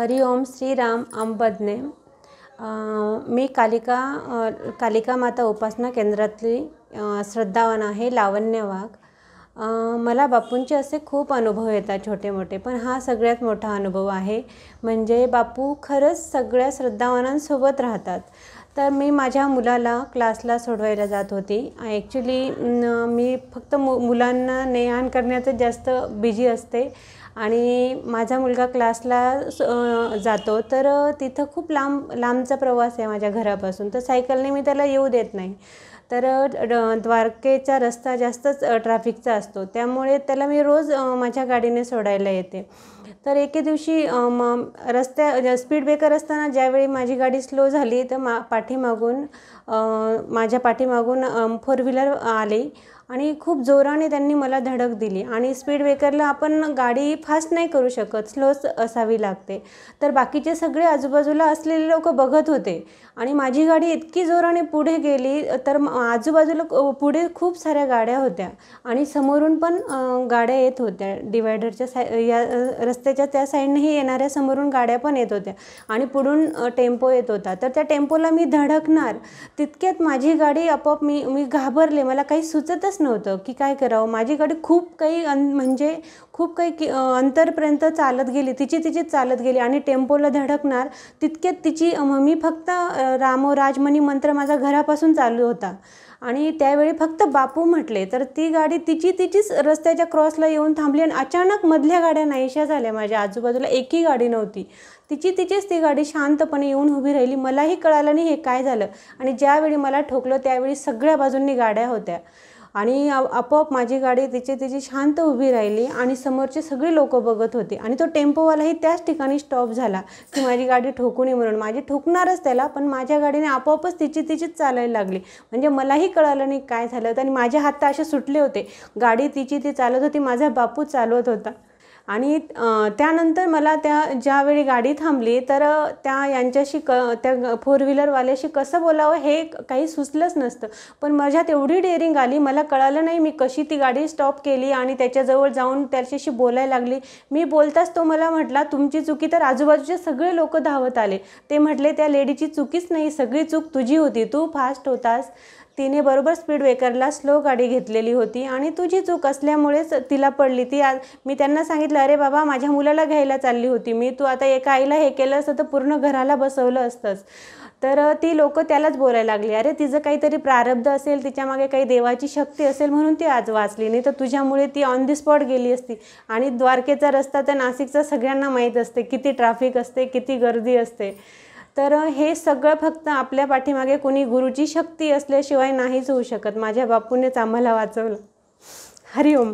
ओम श्रीराम अंबदने मी कालिका कालिका माता उपासना केंद्रातली श्रद्धावान आहे लावण्य वाघ मला बापूंचे असे खूप अनुभव येतात छोटे मोठे पण हा सगळ्यात मोठा अनुभव आहे म्हणजे बापू खरंच सगळ्या श्रद्धावानांसोबत राहतात तर मी माझ्या मुलाला क्लासला सोडवायला जात होती ॲक्च्युली मी फक्त मु मुलांना ने आण करण्याचं जास्त बिझी असते आणि माझा मुलगा क्लासला जातो तर तिथं खूप लांब लांबचा प्रवास आहे माझ्या घरापासून तर सायकलने मी त्याला येऊ देत नाही तर द्वारकेचा रस्ता जास्तच ट्रॅफिकचा असतो त्यामुळे त्याला मी रोज माझ्या गाडीने सोडायला येते तर एके दिवशी रस्त्या स्पीड ब्रेकर असताना ज्यावेळी माझी गाडी स्लो झाली तर मा पाठीमागून माझ्या पाठीमागून फोर व्हीलर आले आणि खूप जोराने त्यांनी मला धडक दिली आणि स्पीड ब्रेकरला आपण गाडी फास्ट नाही करू शकत स्लोच असावी लागते तर बाकीचे सगळे आजूबाजूला असलेले लोक बघत होते आणि माझी गाडी इतकी जोराने पुढे गेली तर आजूबाजूला पुढे खूप साऱ्या गाड्या होत्या आणि समोरून पण गाड्या येत होत्या डिवायडरच्या साय या रस्त्या रस्त्याच्या त्या साईडनंही येणाऱ्या समोरून गाड्या पण येत होत्या आणि पुढून टेम्पो येत होता तर त्या टेम्पोला मी धडकणार तितक्यात माझी गाडी आपोआप मी मी घाबरले मला काही सुचतच नव्हतं की काय करावं माझी गाडी खूप काही अन म्हणजे खूप काही अंतरपर्यंत चालत गेली तिची तिची चालत गेली आणि टेम्पोला धडकणार तितक्यात तिची मी फक्त रामो राजमणी मंत्र माझा घरापासून चालू होता आणि त्यावेळी फक्त बापू म्हटले तर ती गाडी तिची तिचीच रस्त्याच्या क्रॉसला येऊन थांबली आणि अचानक मधल्या गाड्या नाहीशा झाल्या माझ्या आजूबाजूला एकही गाडी नव्हती तिची तिचीच ती गाडी शांतपणे येऊन उभी राहिली मलाही कळालं नाही हे काय झालं आणि ज्यावेळी मला ठोकलं त्यावेळी सगळ्या बाजूंनी गाड्या होत्या आणि आपोआप माझी गाडी तिची तिची शांत उभी राहिली आणि समोरचे सगळे लोक बघत होते आणि तो टेम्पोवालाही त्याच ठिकाणी स्टॉप झाला की माझी गाडी ठोकू नये म्हणून माझी ठोकणारच त्याला पण माझ्या गाडीने आपोआपच तिची तिचीच चालायला लागली म्हणजे मलाही कळालं नाही काय झालं होतं आणि माझे हात तर असे सुटले होते गाडी तिची ती चालत होती माझा बापू चालवत होता आणि त्यानंतर मला त्या ज्यावेळी गाडी थांबली तर त्या यांच्याशी क त्या फोर व्हीलरवाल्याशी कसं बोलावं हे काही सुचलंच नसतं पण माझ्यात एवढी डेअरिंग आली मला कळालं नाही मी कशी ती गाडी स्टॉप केली आणि त्याच्याजवळ जाऊन त्याच्याशी बोलायला लागली मी बोलताच तो मला म्हटला तुमची चुकी तर आजूबाजूचे सगळे लोक धावत आले ते म्हटले त्या लेडीची चुकीच नाही सगळी चूक तुझी होती तू फास्ट होतास तिने बरोबर स्पीड ब्रेकरला स्लो गाडी घेतलेली होती आणि तुझी चूक असल्यामुळेच तिला पडली ती आज मी त्यांना सांगितलं अरे बाबा माझ्या मुलाला घ्यायला चालली होती मी तू आता एका आईला हे केलं असतं तर पूर्ण घराला बसवलं असतंच तर ती लोक त्यालाच बोलायला लागली अरे तिचं काहीतरी प्रारब्ध असेल तिच्यामागे काही देवाची शक्ती असेल म्हणून ती आज वाचली नाही तर तुझ्यामुळे ती ऑन दी स्पॉट गेली असती आणि द्वारकेचा रस्ता तर नाशिकचा सगळ्यांना माहीत असते किती ट्रॅफिक असते किती गर्दी असते तर हे सगळं फक्त आपल्या पाठीमागे कोणी गुरुची शक्ती असल्याशिवाय नाहीच होऊ शकत माझ्या बापूनेच आम्हाला वाचवलं हरिओम